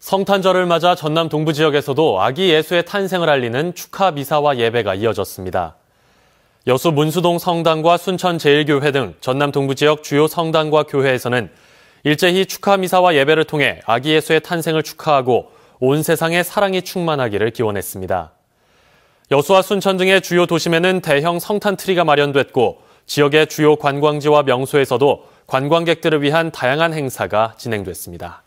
성탄절을 맞아 전남 동부 지역에서도 아기 예수의 탄생을 알리는 축하 미사와 예배가 이어졌습니다. 여수 문수동 성당과 순천 제일교회 등 전남 동부 지역 주요 성당과 교회에서는 일제히 축하 미사와 예배를 통해 아기 예수의 탄생을 축하하고 온 세상에 사랑이 충만하기를 기원했습니다. 여수와 순천 등의 주요 도심에는 대형 성탄 트리가 마련됐고 지역의 주요 관광지와 명소에서도 관광객들을 위한 다양한 행사가 진행됐습니다.